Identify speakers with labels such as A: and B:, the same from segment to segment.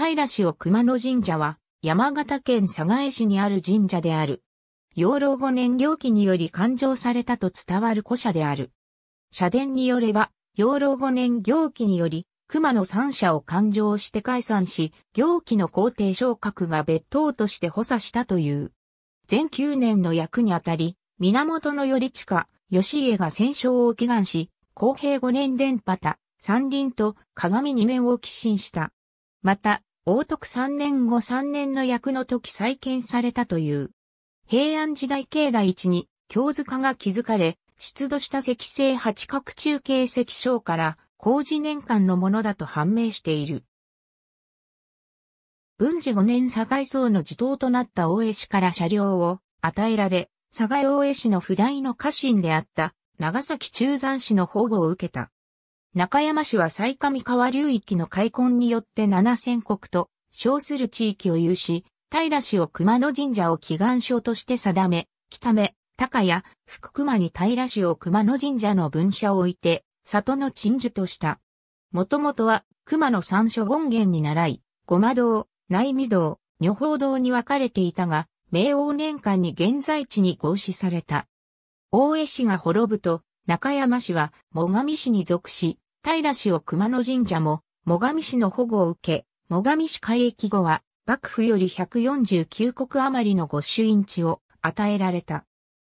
A: 平氏を熊野神社は、山形県佐賀江市にある神社である。養老五年行記により勘定されたと伝わる古社である。社殿によれば、養老5年行記により、熊野三社を勘定して解散し、行基の皇帝昇格が別当として補佐したという。全9年の役にあたり、源頼親、義家が戦勝を祈願し、公平5年伝波た、山林と鏡二面を寄進した。また、王徳3年後3年の役の時再建されたという。平安時代境内一に京塚が築かれ、出土した石製八角中継石章から工事年間のものだと判明している。文治5年堺荘の地頭となった大江氏から車両を与えられ、佐賀大江氏の不代の家臣であった長崎中山氏の保護を受けた。中山市は埼上川流域の開墾によって七千国と称する地域を有し、平市を熊野神社を祈願所として定め、北目、高谷、福熊に平市を熊野神社の分社を置いて、里の鎮守とした。もともとは熊野三所権現に習い、ごま堂、内味堂、女宝堂に分かれていたが、明王年間に現在地に合祀された。大江氏が滅ぶと、中山氏は、最上氏に属し、平氏を熊野神社も、最上氏の保護を受け、最上氏海域後は、幕府より149国余りの御朱印地を与えられた。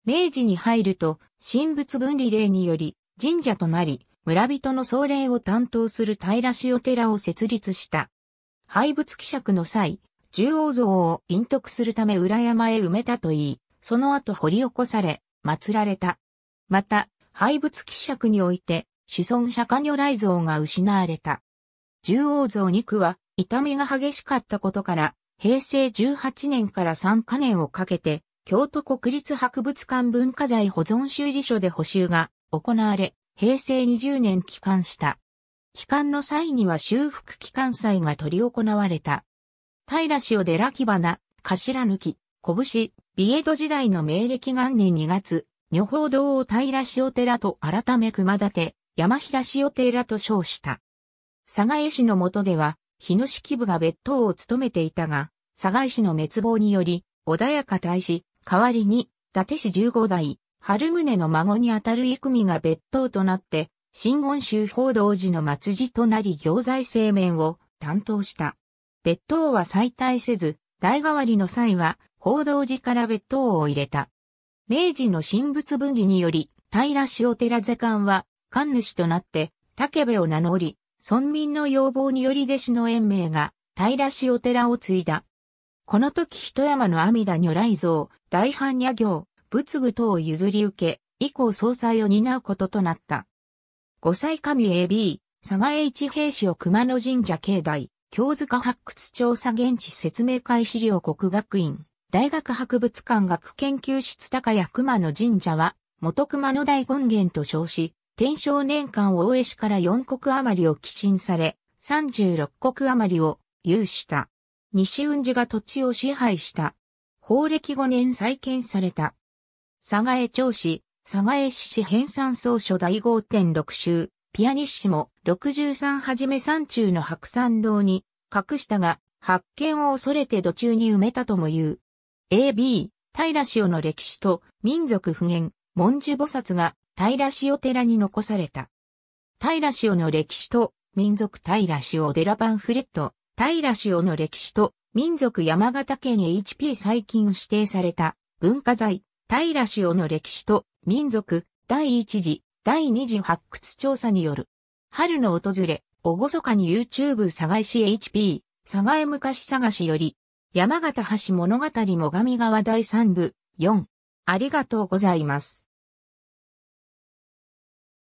A: 明治に入ると、神仏分離令により、神社となり、村人の総霊を担当する平氏お寺を設立した。廃仏希釈の際、十王像を隠匿するため裏山へ埋めたといい、その後掘り起こされ、祀られた。また、廃仏希釈において、主尊釈迦如来像が失われた。十王像2区は、痛みが激しかったことから、平成18年から3カ年をかけて、京都国立博物館文化財保存修理所で補修が行われ、平成20年帰還した。帰還の際には修復帰還祭が取り行われた。平氏をらき花、頭抜き、拳、ビエド時代の明暦元年2月、女宝堂を平塩寺と改め熊立、山平塩寺と称した。佐賀江氏の下では、日野式部が別当を務めていたが、佐賀江氏の滅亡により、穏やか大使、代わりに、伊達氏十五代、春宗の孫にあたる育美が別当となって、新言宗報道寺の末寺となり行財政面を担当した。別当は再退せず、代替わりの際は、報道寺から別当を入れた。明治の神仏分離により、平塩寺図官は、官主となって、竹部を名乗り、村民の要望により弟子の延命が、平塩寺を継いだ。この時一山の阿弥陀如来像、大般若行、仏具等を譲り受け、以降総裁を担うこととなった。五歳神 AB、佐賀一平氏を熊野神社境内、京塚発掘調査現地説明会資料国学院。大学博物館学研究室高谷熊野神社は、元熊野大権現と称し、天正年間大江市から4国余りを寄進され、36国余りを有した。西雲寺が土地を支配した。法暦5年再建された。佐賀江町市、佐賀江市市編纂総書第5.6州、ピアニッシモ63はじめ山中の白山堂に隠したが、発見を恐れて土中に埋めたとも言う。AB、平潮の歴史と民族不言、文殊菩薩が平潮寺に残された。平潮の歴史と民族平デ寺パンフレット、平潮の歴史と民族山形県 HP 最近指定された文化財、平潮の歴史と民族第一次、第二次発掘調査による。春の訪れ、おごそかに YouTube 佐賀市 HP、佐賀へ昔探しより、山形橋物語最上川第3部4。ありがとうございます。